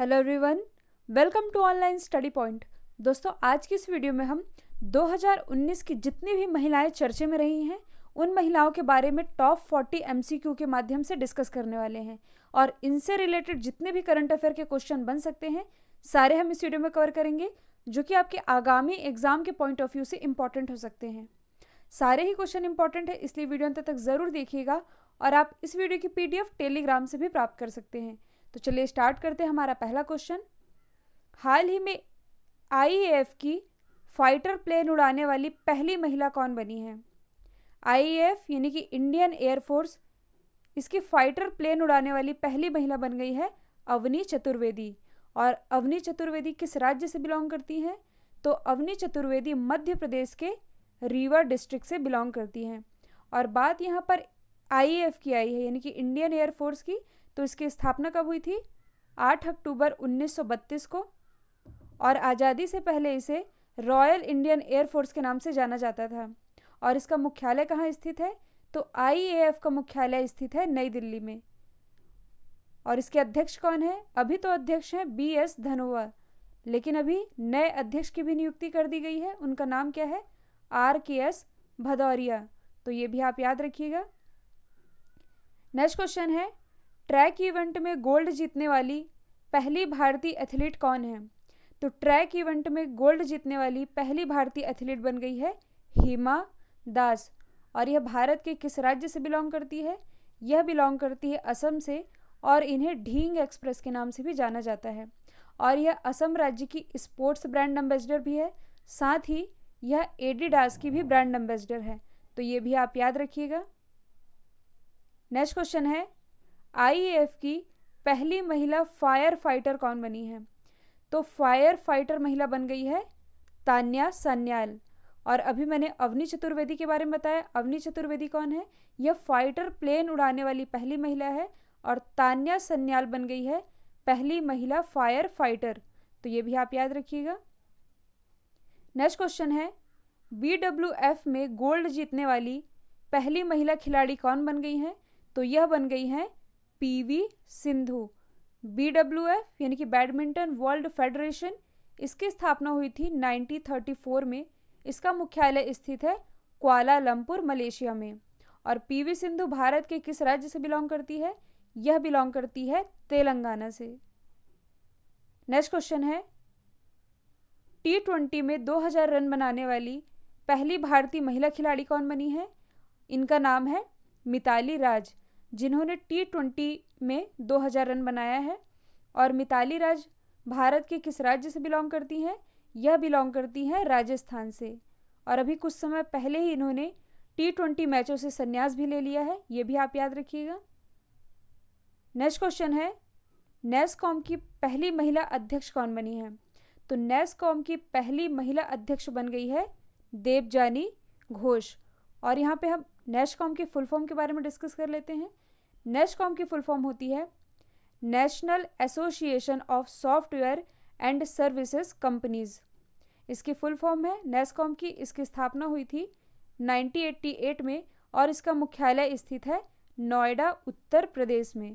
hello everyone welcome to online study point दोस्तों आज की इस वीडियो में हम 2019 की जितनी भी महिलाएं चर्चे में रही हैं उन महिलाओं के बारे में टॉप 40 एमसीक्यू के माध्यम से डिस्कस करने वाले हैं और इनसे रिलेटेड जितने भी करंट अफेयर के क्वेश्चन बन सकते हैं सारे हम इस वीडियो में कवर करेंगे जो कि आपके आगामी एग्जाम के पॉइंट ऑफ व्यू से इम्पॉर्टेंट हो सकते हैं सारे ही क्वेश्चन इंपॉर्टेंट है इसलिए वीडियो अंत तक ज़रूर देखिएगा और आप इस वीडियो की पीडीएफ टेलीग्राम से भी प्राप्त कर सकते हैं तो चलिए स्टार्ट करते हैं हमारा पहला क्वेश्चन हाल ही में आईएएफ की फाइटर प्लेन उड़ाने वाली पहली महिला कौन बनी है आईएएफ यानी कि इंडियन एयरफोर्स इसकी फाइटर प्लेन उड़ाने वाली पहली महिला बन गई है अवनी चतुर्वेदी और अवनी चतुर्वेदी किस राज्य से बिलोंग करती हैं तो अवनी चतुर्वेदी मध्य प्रदेश के रीवा डिस्ट्रिक्ट से बिलोंग करती हैं और बात यहाँ पर आईएएफ की आई है यानी कि इंडियन एयरफोर्स की तो इसकी स्थापना कब हुई थी 8 अक्टूबर 1932 को और आज़ादी से पहले इसे रॉयल इंडियन एयरफोर्स के नाम से जाना जाता था और इसका मुख्यालय कहाँ स्थित है तो आई का मुख्यालय स्थित है नई दिल्ली में और इसके अध्यक्ष कौन है अभी तो अध्यक्ष हैं बी एस धनोआ लेकिन अभी नए अध्यक्ष की भी नियुक्ति कर दी गई है उनका नाम क्या है आर के एस भदौरिया तो ये भी आप याद रखिएगा नेक्स्ट क्वेश्चन है ट्रैक इवेंट में गोल्ड जीतने वाली पहली भारतीय एथलीट कौन है तो ट्रैक इवेंट में गोल्ड जीतने वाली पहली भारतीय एथलीट बन गई है हेमा दास और यह भारत के किस राज्य से बिलोंग करती है यह बिलोंग करती है असम से और इन्हें ढींग एक्सप्रेस के नाम से भी जाना जाता है और यह असम राज्य की स्पोर्ट्स ब्रांड एम्बेसडर भी है साथ ही यह एडिडास की भी ब्रांड एम्बेसडर है तो ये भी आप याद रखिएगा नेक्स्ट क्वेश्चन है आईएएफ की पहली महिला फायर फाइटर कौन बनी है तो फायर फाइटर महिला बन गई है तान्या सन्याल और अभी मैंने अवनी चतुर्वेदी के बारे में बताया अवनी चतुर्वेदी कौन है यह फाइटर प्लेन उड़ाने वाली पहली महिला है और तान्या सन्याल बन गई है पहली महिला फायर फाइटर तो ये भी आप याद रखिएगा नेक्स्ट क्वेश्चन है बी डब्ल्यू एफ में गोल्ड जीतने वाली पहली महिला खिलाड़ी कौन बन गई हैं तो यह बन गई हैं पीवी सिंधु बीडब्ल्यूएफ यानी कि बैडमिंटन वर्ल्ड फेडरेशन इसकी स्थापना हुई थी 1934 में इसका मुख्यालय स्थित है क्वालालंपुर मलेशिया में और पीवी सिंधु भारत के किस राज्य से बिलोंग करती है यह बिलोंग करती है तेलंगाना से नेक्स्ट क्वेश्चन है टी ट्वेंटी में 2000 रन बनाने वाली पहली भारतीय महिला खिलाड़ी कौन बनी है इनका नाम है मिताली राज जिन्होंने टी ट्वेंटी में 2000 रन बनाया है और मिताली राज भारत के किस राज्य से बिलोंग करती हैं यह बिलोंग करती हैं राजस्थान से और अभी कुछ समय पहले ही इन्होंने टी ट्वेंटी मैचों से संन्यास भी ले लिया है ये भी आप याद रखिएगा नेक्स्ट क्वेश्चन है कॉम की पहली महिला अध्यक्ष कौन बनी है तो कॉम की पहली महिला अध्यक्ष बन गई है देवजानी घोष और यहाँ पे हम नेशकॉम के फुल फॉर्म के बारे में डिस्कस कर लेते हैं नेशकॉम की फुल फॉर्म होती है national association of software and services companies इसकी फुल फॉर्म है नेस्कॉम की इसकी स्थापना हुई थी 1988 में और इसका मुख्यालय स्थित है नोएडा उत्तर प्रदेश में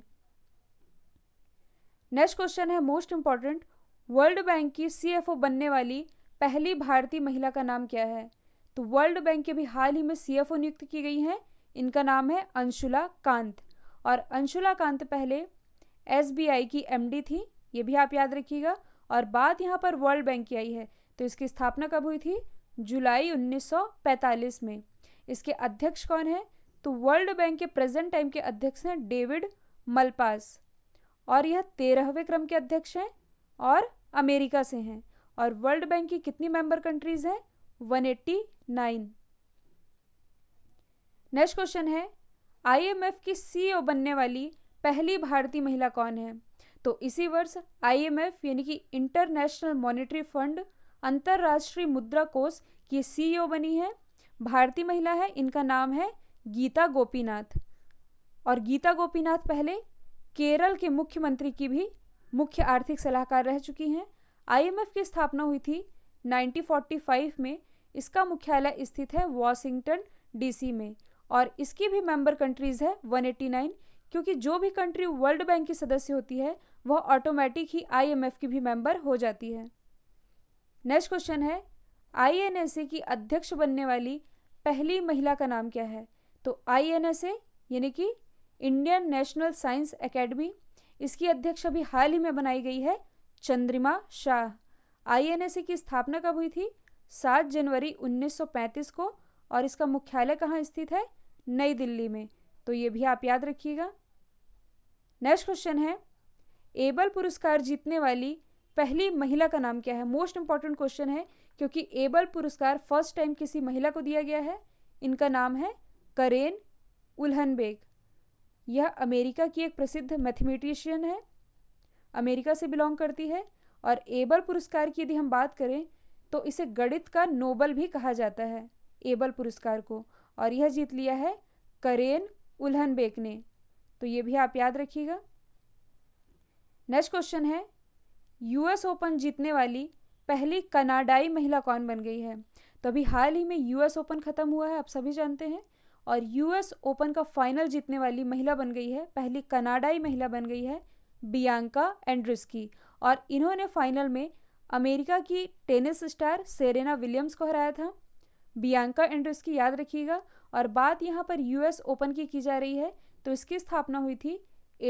नेक्स्ट क्वेश्चन है मोस्ट इम्पॉर्टेंट वर्ल्ड बैंक की सीएफओ बनने वाली पहली भारतीय महिला का नाम क्या है तो वर्ल्ड बैंक के भी हाल ही में सीएफओ नियुक्त की गई हैं इनका नाम है अंशुला कांत और अंशुला कांत पहले एसबीआई की एमडी थी ये भी आप याद रखिएगा और बात यहाँ पर वर्ल्ड बैंक की आई है तो इसकी स्थापना कब हुई थी जुलाई 1945 में इसके अध्यक्ष कौन है तो वर्ल्ड बैंक के प्रेजेंट टाइम के अध्यक्ष हैं डेविड मलपास और यह तेरहवें क्रम के अध्यक्ष हैं और अमेरिका से हैं और वर्ल्ड बैंक की कितनी मेंबर कंट्रीज़ हैं नाइन नेक्स्ट क्वेश्चन है आईएमएफ की सीईओ e बनने वाली पहली भारतीय महिला कौन है तो इसी वर्ष आईएमएफ यानी कि इंटरनेशनल मॉनेटरी फंड अंतर्राष्ट्रीय मुद्रा कोष की सीईओ e बनी है भारतीय महिला है इनका नाम है गीता गोपीनाथ और गीता गोपीनाथ पहले केरल के मुख्यमंत्री की भी मुख्य आर्थिक सलाहकार रह चुकी हैं आईएमएफ की स्थापना हुई थी 1945 में इसका मुख्यालय स्थित है वॉशिंगटन डीसी में और इसकी भी मेंबर कंट्रीज़ है 189 क्योंकि जो भी कंट्री वर्ल्ड बैंक की सदस्य होती है वह ऑटोमेटिक ही आईएमएफ की भी मेंबर हो जाती है नेक्स्ट क्वेश्चन है आईएनएसए की अध्यक्ष बनने वाली पहली महिला का नाम क्या है तो आईएनएसए यानी कि इंडियन नेशनल साइंस एकेडमी इसकी अध्यक्ष अभी हाल ही में बनाई गई है चंद्रिमा शाह आई की स्थापना कब हुई थी सात जनवरी 1935 को और इसका मुख्यालय कहाँ स्थित है नई दिल्ली में तो ये भी आप याद रखिएगा नेक्स्ट क्वेश्चन है एबल पुरस्कार जीतने वाली पहली महिला का नाम क्या है मोस्ट इंपॉर्टेंट क्वेश्चन है क्योंकि एबल पुरस्कार फर्स्ट टाइम किसी महिला को दिया गया है इनका नाम है करेन उल्हनबेग यह अमेरिका की एक प्रसिद्ध मैथमेटिशियन है अमेरिका से बिलोंग करती है और एबल पुरस्कार की यदि हम बात करें तो इसे गणित का नोबल भी कहा जाता है एबल पुरस्कार को और यह जीत लिया है करेन उल्हनबेक ने तो ये भी आप याद रखिएगा नेक्स्ट क्वेश्चन है यूएस ओपन जीतने वाली पहली कनाडाई महिला कौन बन गई है तो अभी हाल ही में यूएस ओपन ख़त्म हुआ है आप सभी जानते हैं और यूएस ओपन का फाइनल जीतने वाली महिला बन गई है पहली कनाडाई महिला बन गई है बियांका एंड्रिस्की और इन्होंने फाइनल में अमेरिका की टेनिस स्टार सेरेना विलियम्स को हराया था बियांका एंड्रस की याद रखिएगा और बात यहाँ पर यूएस ओपन की की जा रही है तो इसकी स्थापना हुई थी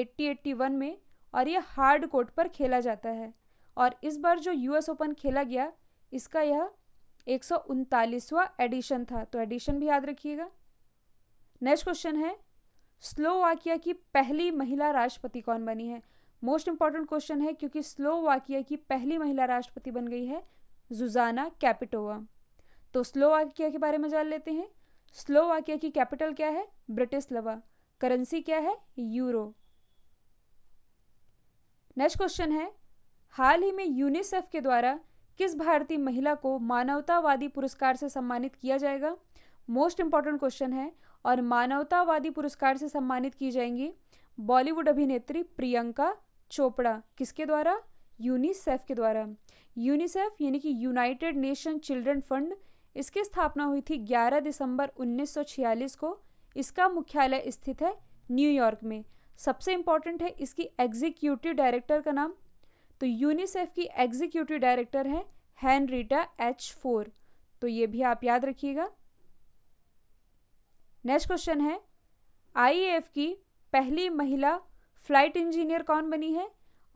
एट्टी एट्टी वन में और यह हार्ड कोर्ट पर खेला जाता है और इस बार जो यूएस ओपन खेला गया इसका यह एक एडिशन था तो एडिशन भी याद रखिएगा नेक्स्ट क्वेश्चन है स्लोवाकिया की पहली महिला राष्ट्रपति कौन बनी है मोस्ट इंपॉर्टेंट क्वेश्चन है क्योंकि स्लोवाकिया की पहली महिला राष्ट्रपति बन गई है जुजाना कैपिटोवा तो स्लोवाकिया के बारे में जान लेते हैं स्लोवाकिया की कैपिटल क्या है ब्रिटिश लवा करेंसी क्या है यूरो नेक्स्ट क्वेश्चन है हाल ही में यूनिसेफ के द्वारा किस भारतीय महिला को मानवतावादी पुरस्कार से सम्मानित किया जाएगा मोस्ट इंपॉर्टेंट क्वेश्चन है और मानवतावादी पुरस्कार से सम्मानित की जाएंगी बॉलीवुड अभिनेत्री प्रियंका चोपड़ा किसके द्वारा यूनिसेफ के द्वारा यूनिसेफ यानी कि यूनाइटेड नेशन चिल्ड्रन फंड इसकी स्थापना हुई थी 11 दिसंबर 1946 को इसका मुख्यालय स्थित है न्यूयॉर्क में सबसे इम्पॉर्टेंट है इसकी एग्जीक्यूटिव डायरेक्टर का नाम तो यूनिसेफ की एग्जीक्यूटिव डायरेक्टर है हैनरीटा एच फोर तो ये भी आप याद रखिएगा नेक्स्ट क्वेश्चन है आईएएफ की पहली महिला फ्लाइट इंजीनियर कौन बनी है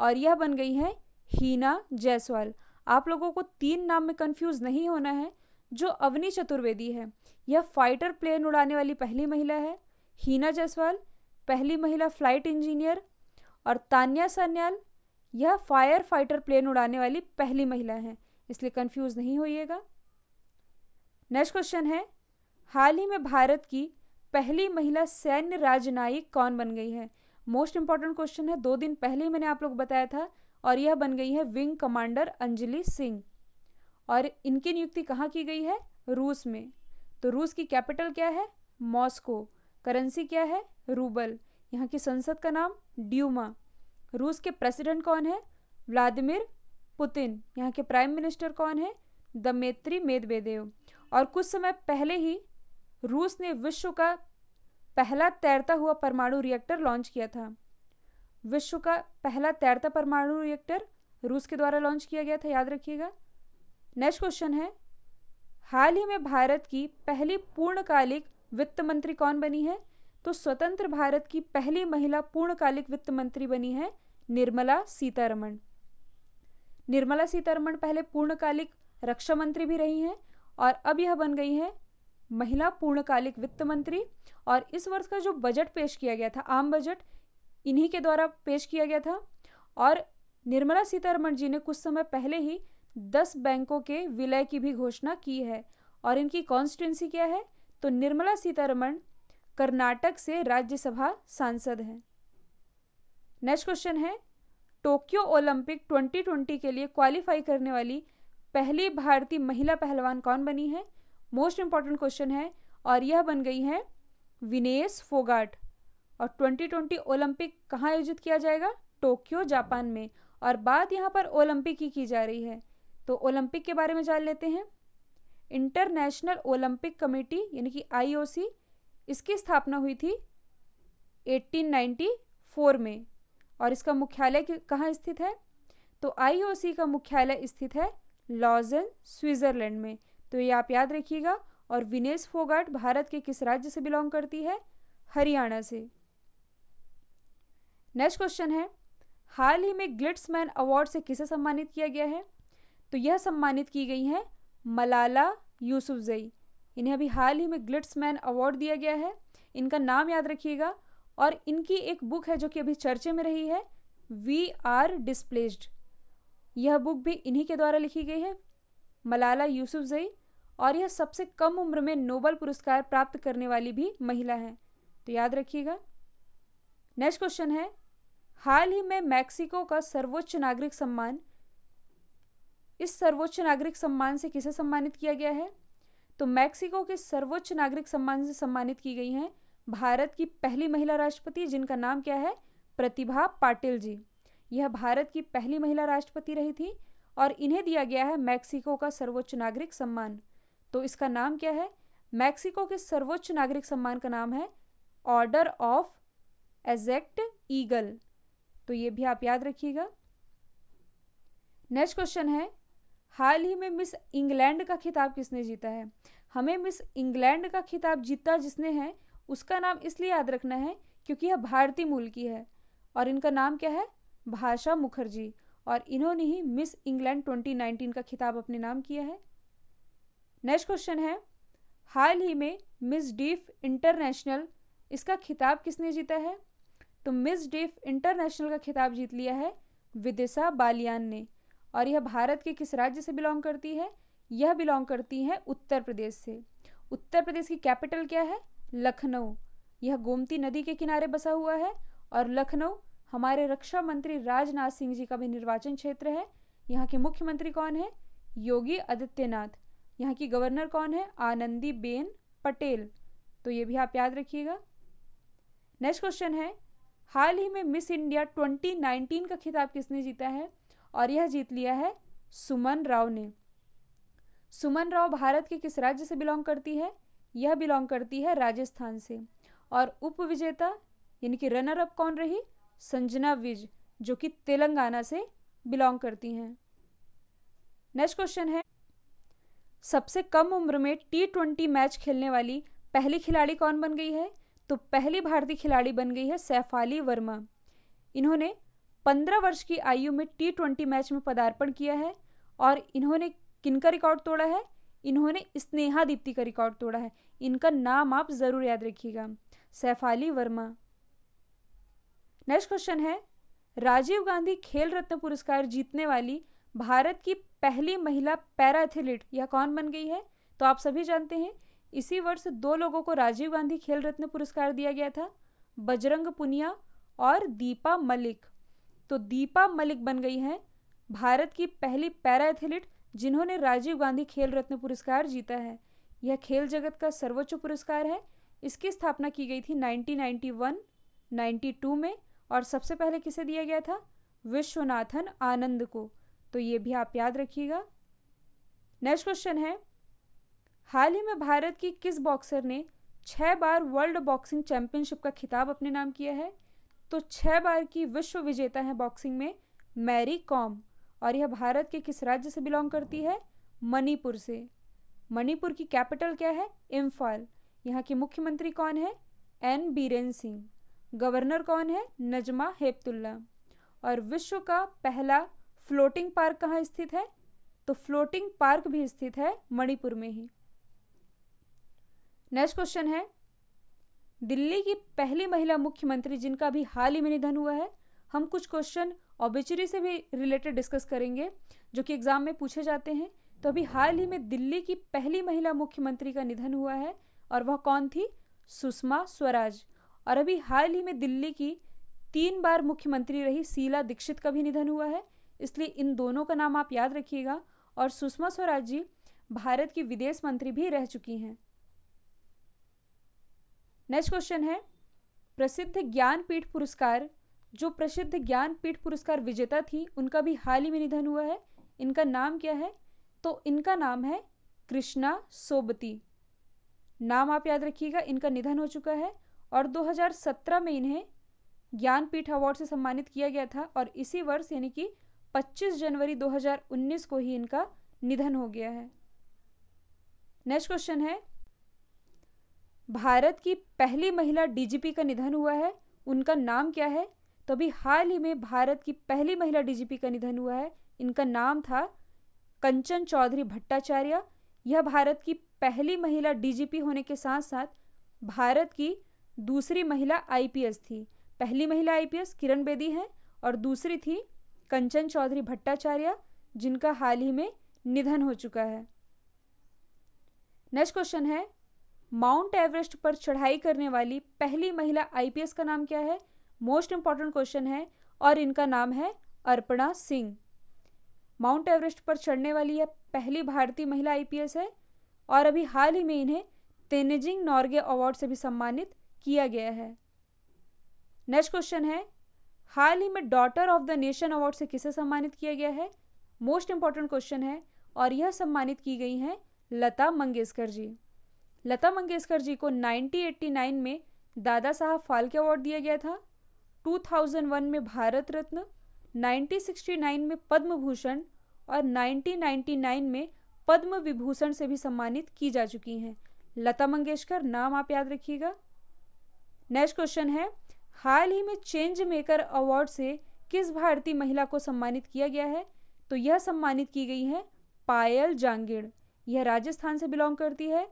और यह बन गई है हीना जायसवाल आप लोगों को तीन नाम में कंफ्यूज नहीं होना है जो अवनी चतुर्वेदी है यह फाइटर प्लेन उड़ाने वाली पहली महिला है हीना जायसवाल पहली महिला फ्लाइट इंजीनियर और तान्या सान्याल यह फायर फाइटर प्लेन उड़ाने वाली पहली महिला है इसलिए कंफ्यूज नहीं होइएगा नेक्स्ट क्वेश्चन है हाल ही में भारत की पहली महिला सैन्य राजनायिक कौन बन गई है मोस्ट इंपॉर्टेंट क्वेश्चन है दो दिन पहले ही मैंने आप लोग बताया था और यह बन गई है विंग कमांडर अंजलि सिंह और इनकी नियुक्ति कहाँ की गई है रूस में तो रूस की कैपिटल क्या है मॉस्को करेंसी क्या है रूबल यहाँ की संसद का नाम ड्यूमा रूस के प्रेसिडेंट कौन है व्लादिमिर पुतिन यहाँ के प्राइम मिनिस्टर कौन है दमेत्री मेदवेदेव और कुछ समय पहले ही रूस ने विश्व का पहला तैरता हुआ परमाणु रिएक्टर लॉन्च किया था विश्व का पहला तैरता परमाणु रिएक्टर रूस के द्वारा लॉन्च किया गया था याद रखिएगा नेक्स्ट क्वेश्चन है हाल ही में भारत की पहली पूर्णकालिक वित्त मंत्री कौन बनी है तो स्वतंत्र भारत की पहली महिला पूर्णकालिक वित्त मंत्री बनी है निर्मला सीतारमण निर्मला सीतारमण पहले पूर्णकालिक रक्षा मंत्री भी रही हैं और अब यह बन गई है महिला पूर्णकालिक वित्त मंत्री और इस वर्ष का जो बजट पेश किया गया था आम बजट इन्हीं के द्वारा पेश किया गया था और निर्मला सीतारमण जी ने कुछ समय पहले ही दस बैंकों के विलय की भी घोषणा की है और इनकी कॉन्स्टिट्यूंसी क्या है तो निर्मला सीतारमण कर्नाटक से राज्यसभा सांसद हैं नेक्स्ट क्वेश्चन है टोक्यो ओलंपिक 2020 के लिए क्वालिफाई करने वाली पहली भारतीय महिला पहलवान कौन बनी है मोस्ट इम्पॉर्टेंट क्वेश्चन है और यह बन गई है विनेस फोगाट और 2020 ओलंपिक कहाँ आयोजित किया जाएगा टोक्यो जापान में और बात यहाँ पर ओलंपिक की की जा रही है तो ओलंपिक के बारे में जान लेते हैं इंटरनेशनल ओलंपिक कमेटी यानी कि आईओसी इसकी स्थापना हुई थी 1894 में और इसका मुख्यालय कहाँ स्थित है तो आईओसी का मुख्यालय स्थित है लॉजन स्विट्ज़रलैंड में तो ये आप याद रखिएगा और विनेश फोगाट भारत के किस राज्य से बिलोंग करती है हरियाणा से नेक्स्ट क्वेश्चन है हाल ही में ग्लिट्समैन अवार्ड से किसे सम्मानित किया गया है तो यह सम्मानित की गई हैं मलाला यूसुफजई इन्हें अभी हाल ही में ग्लिट्समैन अवार्ड दिया गया है इनका नाम याद रखिएगा और इनकी एक बुक है जो कि अभी चर्चे में रही है वी आर डिस्प्लेस्ड यह बुक भी इन्हीं के द्वारा लिखी गई है मलाला यूसुफजई और यह सबसे कम उम्र में नोबल पुरस्कार प्राप्त करने वाली भी महिला हैं तो याद रखिएगा नेक्स्ट क्वेश्चन है हाल ही में मैक्सिको का सर्वोच्च नागरिक सम्मान इस सर्वोच्च नागरिक सम्मान से किसे सम्मानित किया गया है तो मैक्सिको के सर्वोच्च नागरिक सम्मान से सम्मानित की गई हैं भारत की पहली महिला राष्ट्रपति जिनका नाम क्या है प्रतिभा पाटिल जी यह भारत की पहली महिला राष्ट्रपति रही थी और इन्हें दिया गया है मैक्सिको का सर्वोच्च नागरिक सम्मान तो इसका नाम क्या है मैक्सिको के सर्वोच्च नागरिक सम्मान का नाम है ऑर्डर ऑफ एजेक्ट ईगल तो ये भी आप याद रखिएगा नेक्स्ट क्वेश्चन है हाल ही में मिस इंग्लैंड का खिताब किसने जीता है हमें मिस इंग्लैंड का खिताब जीता जिसने है उसका नाम इसलिए याद रखना है क्योंकि यह भारतीय मूल की है और इनका नाम क्या है भाषा मुखर्जी और इन्होंने ही मिस इंग्लैंड 2019 का खिताब अपने नाम किया है नेक्स्ट क्वेश्चन है हाल ही में मिस डीफ इंटरनेशनल इसका खिताब किसने जीता है तो मिस डीफ इंटरनेशनल का खिताब जीत लिया है विदिशा बालियान ने और यह भारत के किस राज्य से बिलोंग करती है यह बिलोंग करती है उत्तर प्रदेश से उत्तर प्रदेश की कैपिटल क्या है लखनऊ यह गोमती नदी के किनारे बसा हुआ है और लखनऊ हमारे रक्षा मंत्री राजनाथ सिंह जी का भी निर्वाचन क्षेत्र है यहाँ के मुख्यमंत्री कौन है योगी आदित्यनाथ यहाँ की गवर्नर कौन है आनंदी बेन पटेल तो ये भी आप याद रखिएगा नेक्स्ट क्वेश्चन है हाल ही में मिस इंडिया 2019 का खिताब किसने जीता है और यह जीत लिया है सुमन राव ने सुमन राव भारत के किस राज्य से बिलोंग करती है यह बिलोंग करती है राजस्थान से और उप विजेता यानी कि रनर अप कौन रही संजना विज जो कि तेलंगाना से बिलोंग करती हैं नेक्स्ट क्वेश्चन है सबसे कम उम्र में टी ट्वेंटी मैच खेलने वाली पहली खिलाड़ी कौन बन गई है तो पहली भारतीय खिलाड़ी बन गई है सैफाली वर्मा इन्होंने पंद्रह वर्ष की आयु में टी ट्वेंटी मैच में पदार्पण किया है और इन्होंने किन का रिकॉर्ड तोड़ा है इन्होंने स्नेहा दीप्ति का रिकॉर्ड तोड़ा है इनका नाम आप ज़रूर याद रखिएगा सैफाली वर्मा नेक्स्ट क्वेश्चन है राजीव गांधी खेल रत्न पुरस्कार जीतने वाली भारत की पहली महिला पैरा एथलीट यह कौन बन गई है तो आप सभी जानते हैं इसी वर्ष दो लोगों को राजीव गांधी खेल रत्न पुरस्कार दिया गया था बजरंग पुनिया और दीपा मलिक तो दीपा मलिक बन गई हैं भारत की पहली पैरा एथलीट जिन्होंने राजीव गांधी खेल रत्न पुरस्कार जीता है यह खेल जगत का सर्वोच्च पुरस्कार है इसकी स्थापना की गई थी 1991, 92 में और सबसे पहले किसे दिया गया था विश्वनाथन आनंद को तो ये भी आप याद रखिएगा नेक्स्ट क्वेश्चन है हाल ही में भारत की किस बॉक्सर ने छः बार वर्ल्ड बॉक्सिंग चैंपियनशिप का खिताब अपने नाम किया है तो छः बार की विश्व विजेता है बॉक्सिंग में मैरी कॉम और यह भारत के किस राज्य से बिलोंग करती है मणिपुर से मणिपुर की कैपिटल क्या है इम्फाल यहाँ के मुख्यमंत्री कौन है एन बीरेन सिंह गवर्नर कौन है नजमा हेपतुल्ला और विश्व का पहला फ्लोटिंग पार्क कहाँ स्थित है तो फ्लोटिंग पार्क भी स्थित है मणिपुर में ही नेक्स्ट क्वेश्चन है दिल्ली की पहली महिला मुख्यमंत्री जिनका भी हाल ही में निधन हुआ है हम कुछ क्वेश्चन ऑबिचुरी से भी रिलेटेड डिस्कस करेंगे जो कि एग्जाम में पूछे जाते हैं तो अभी हाल ही में दिल्ली की पहली महिला मुख्यमंत्री का निधन हुआ है और वह कौन थी सुषमा स्वराज और अभी हाल ही में दिल्ली की तीन बार मुख्यमंत्री रही शीला दीक्षित का भी निधन हुआ है इसलिए इन दोनों का नाम आप याद रखिएगा और सुषमा स्वराज जी भारत की विदेश मंत्री भी रह चुकी हैं नेक्स्ट क्वेश्चन है प्रसिद्ध ज्ञानपीठ पुरस्कार जो प्रसिद्ध ज्ञानपीठ पुरस्कार विजेता थी उनका भी हाल ही में निधन हुआ है इनका नाम क्या है तो इनका नाम है कृष्णा सोबती नाम आप याद रखिएगा इनका निधन हो चुका है और 2017 में इन्हें ज्ञानपीठ अवार्ड से सम्मानित किया गया था और इसी वर्ष यानी कि 25 जनवरी 2019 को ही इनका निधन हो गया है नेक्स्ट क्वेश्चन है भारत की पहली महिला डीजीपी का निधन हुआ है उनका नाम क्या है तो अभी हाल ही में भारत की पहली महिला डीजीपी का निधन हुआ है इनका नाम था कंचन चौधरी भट्टाचार्य यह भारत की पहली महिला डीजीपी होने के साथ साथ भारत की दूसरी महिला आईपीएस थी पहली महिला आईपीएस किरण बेदी हैं और दूसरी थी कंचन चौधरी भट्टाचार्य जिनका हाल ही में निधन हो चुका है नेक्स्ट क्वेश्चन है माउंट एवरेस्ट पर चढ़ाई करने वाली पहली महिला आईपीएस का नाम क्या है मोस्ट इंपॉर्टेंट क्वेश्चन है और इनका नाम है अर्पणा सिंह माउंट एवरेस्ट पर चढ़ने वाली यह पहली भारतीय महिला आईपीएस है और अभी हाल ही में इन्हें तेनेजिंग नॉर्गे अवार्ड से भी सम्मानित किया गया है नेक्स्ट क्वेश्चन है हाल ही में daughter of the nation award से किसे सम्मानित किया गया है मोस्ट इम्पॉर्टेंट क्वेश्चन है और यह सम्मानित की गई हैं लता मंगेशकर जी लता मंगेशकर जी को 1989 में दादा साहब फाल्के अवार्ड दिया गया था 2001 में भारत रत्न 1969 में पद्म भूषण और 1999 में पद्म विभूषण से भी सम्मानित की जा चुकी हैं लता मंगेशकर नाम आप याद रखिएगा नेक्स्ट क्वेश्चन है हाल ही में चेंज मेकर अवार्ड से किस भारतीय महिला को सम्मानित किया गया है तो यह सम्मानित की गई है पायल जांगिड़ यह राजस्थान से बिलोंग करती है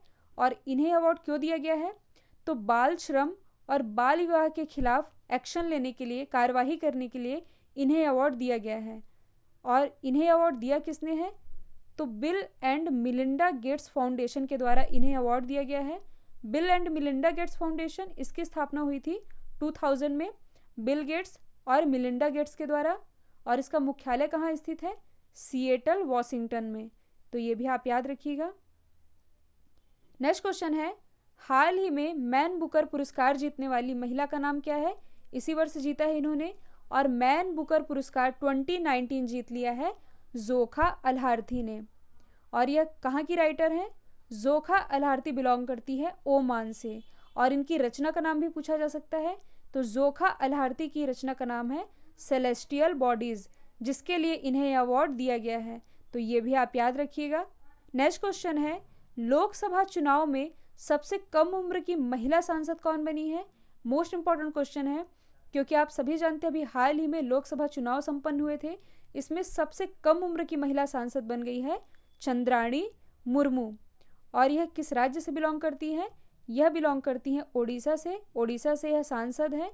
और इन्हें अवार्ड क्यों दिया गया है तो बाल श्रम और बाल विवाह के खिलाफ एक्शन लेने के लिए कार्यवाही करने के लिए इन्हें अवार्ड दिया गया है और इन्हें अवार्ड दिया किसने है तो Bill and Melinda Gates Foundation के द्वारा इन्हें अवार्ड दिया गया है Bill and Melinda Gates Foundation इसकी स्थापना हुई थी 2000 में बिल गेट्स और मिलिंडा गेट्स के द्वारा और इसका मुख्यालय कहाँ स्थित है सिएटल वॉशिंगटन में तो ये भी आप याद रखिएगा नेक्स्ट क्वेश्चन है हाल ही में मैन बुकर पुरस्कार जीतने वाली महिला का नाम क्या है इसी वर्ष जीता है इन्होंने और मैन बुकर पुरस्कार 2019 जीत लिया है जोखा अलहार्थी ने और यह कहाँ की राइटर हैं जोखा अलहार्थी बिलोंग करती है ओमान से और इनकी रचना का नाम भी पूछा जा सकता है तो जोखा अलहारती की रचना का नाम है सेलेस्टियल बॉडीज़ जिसके लिए इन्हें अवार्ड दिया गया है तो ये भी आप याद रखिएगा नेक्स्ट क्वेश्चन है लोकसभा चुनाव में सबसे कम उम्र की महिला सांसद कौन बनी है मोस्ट इम्पॉर्टेंट क्वेश्चन है क्योंकि आप सभी जानते हैं अभी हाल ही में लोकसभा चुनाव संपन्न हुए थे इसमें सबसे कम उम्र की महिला सांसद बन गई है चंद्राणी मुर्मू और यह किस राज्य से बिलोंग करती है यह बिलोंग करती हैं ओडिशा से ओडिशा से यह सांसद हैं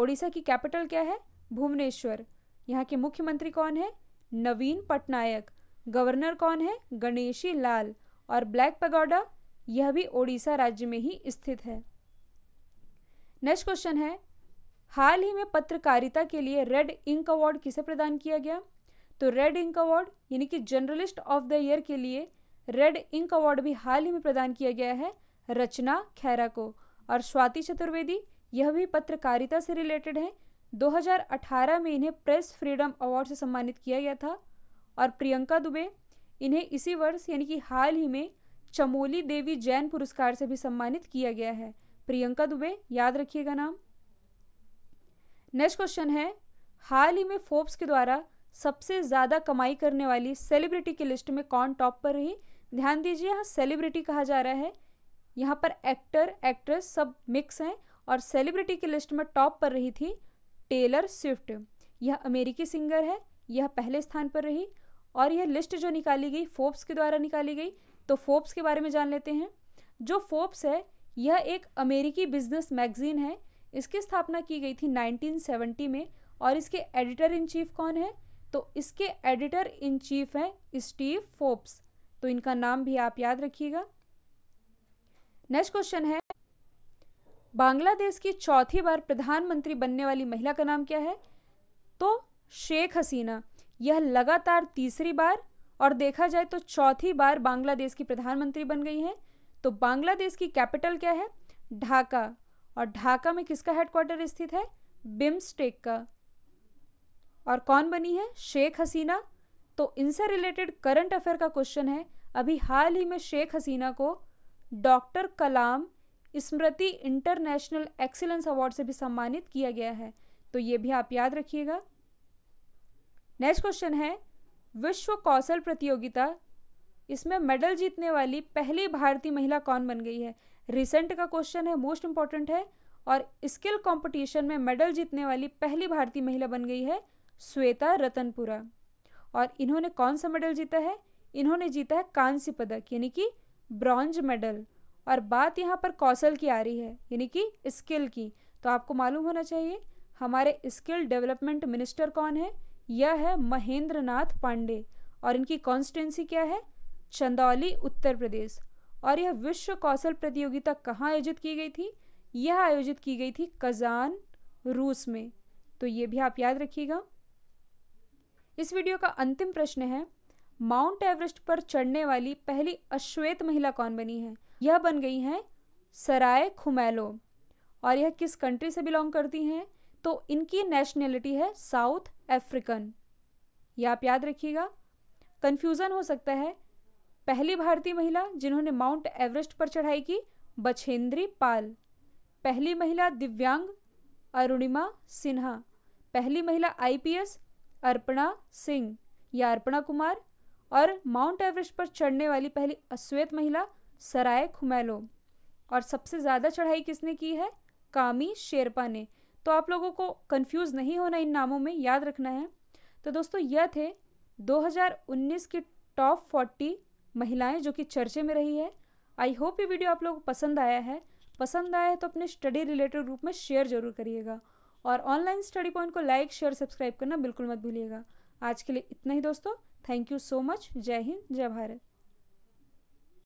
ओडिशा की कैपिटल क्या है भुवनेश्वर यहाँ के मुख्यमंत्री कौन है नवीन पटनायक गवर्नर कौन है गणेशी लाल और ब्लैक पगोडा यह भी ओडिशा राज्य में ही स्थित है नेक्स्ट क्वेश्चन है हाल ही में पत्रकारिता के लिए रेड इंक अवार्ड किसे प्रदान किया गया तो रेड इंक अवार्ड यानी कि जर्नलिस्ट ऑफ द ईयर के लिए रेड इंक अवार्ड भी हाल ही में प्रदान किया गया है रचना खैरा को और स्वाति चतुर्वेदी यह भी पत्रकारिता से रिलेटेड हैं 2018 में इन्हें प्रेस फ्रीडम अवार्ड से सम्मानित किया गया था और प्रियंका दुबे इन्हें इसी वर्ष यानी कि हाल ही में चमोली देवी जैन पुरस्कार से भी सम्मानित किया गया है प्रियंका दुबे याद रखिएगा नाम नेक्स्ट क्वेश्चन है हाल ही में फोर्ब्स के द्वारा सबसे ज़्यादा कमाई करने वाली सेलिब्रिटी की लिस्ट में कौन टॉप पर रही ध्यान दीजिए यहाँ सेलिब्रिटी कहा जा रहा है यहाँ पर एक्टर एक्ट्रेस सब मिक्स हैं और सेलिब्रिटी की लिस्ट में टॉप पर रही थी टेलर स्विफ्ट यह अमेरिकी सिंगर है यह पहले स्थान पर रही और यह लिस्ट जो निकाली गई फोर्ब्स के द्वारा निकाली गई तो फोर्ब्स के बारे में जान लेते हैं जो फोर्ब्स है यह एक अमेरिकी बिजनेस मैगजीन है इसकी स्थापना की गई थी 1970 में और इसके एडिटर इन चीफ कौन है तो इसके एडिटर इन चीफ हैं स्टीव फोर्ब्स तो इनका नाम भी आप याद रखिएगा नेक्स्ट क्वेश्चन है बांग्लादेश की चौथी बार प्रधानमंत्री बनने वाली महिला का नाम क्या है तो शेख हसीना यह लगातार तीसरी बार और देखा जाए तो चौथी बार बांग्लादेश की प्रधानमंत्री बन गई हैं तो बांग्लादेश की कैपिटल क्या है ढाका और ढाका में किसका हेडक्वार्टर स्थित है बिम्स्टेक का और कौन बनी है शेख हसीना तो इनसे रिलेटेड करंट अफेयर का क्वेश्चन है अभी हाल ही में शेख हसीना को doctor Kalam Smriti international excellence award से भी सम्मानित किया गया है तो ये भी आप याद रखिएगा नेक्स्ट क्वेश्चन है विश्व कौशल प्रतियोगिता इसमें मेडल जीतने वाली पहली भारतीय महिला कौन बन गई है रिसेंट का क्वेश्चन है मोस्ट इम्पॉर्टेंट है और स्किल कंपटीशन में मेडल जीतने वाली पहली भारतीय महिला बन गई है श्वेता रतनपुरा और इन्होंने कौन सा मेडल जीता है इन्होंने जीता है कांस्य पदक यानी कि ब्रॉन्ज मेडल और बात यहाँ पर कौशल की आ रही है यानी कि स्किल की तो आपको मालूम होना चाहिए हमारे स्किल डेवलपमेंट मिनिस्टर कौन है यह है महेंद्र नाथ पांडे और इनकी कॉन्स्टिटेंसी क्या है चंदौली उत्तर प्रदेश और यह विश्व कौशल प्रतियोगिता कहाँ आयोजित की गई थी यह आयोजित की गई थी कजान रूस में तो ये भी आप याद रखिएगा इस वीडियो का अंतिम प्रश्न है माउंट एवरेस्ट पर चढ़ने वाली पहली अश्वेत महिला कौन बनी है यह बन गई हैं सराय खुमैलो और यह किस कंट्री से बिलोंग करती हैं तो इनकी नेशनैलिटी है साउथ अफ्रीकन यह आप याद रखिएगा कन्फ्यूज़न हो सकता है पहली भारतीय महिला जिन्होंने माउंट एवरेस्ट पर चढ़ाई की बछेंद्री पाल पहली महिला दिव्यांग अरुणिमा सिन्हा पहली महिला आईपीएस अर्पणा सिंह या अर्पणा कुमार और माउंट एवरेस्ट पर चढ़ने वाली पहली अश्वेत महिला सराय खुमैलो और सबसे ज़्यादा चढ़ाई किसने की है कामी शेरपा ने तो आप लोगों को कंफ्यूज नहीं होना इन नामों में याद रखना है तो दोस्तों यह थे 2019 की टॉप 40 महिलाएं जो कि चर्चे में रही है आई होप ये वीडियो आप लोगों को पसंद आया है पसंद आया है तो अपने स्टडी रिलेटेड ग्रुप में शेयर जरूर करिएगा और ऑनलाइन स्टडी पॉइंट को लाइक शेयर सब्सक्राइब करना बिल्कुल मत भूलिएगा आज के लिए इतना ही दोस्तों थैंक यू सो मच जय हिंद जय भारत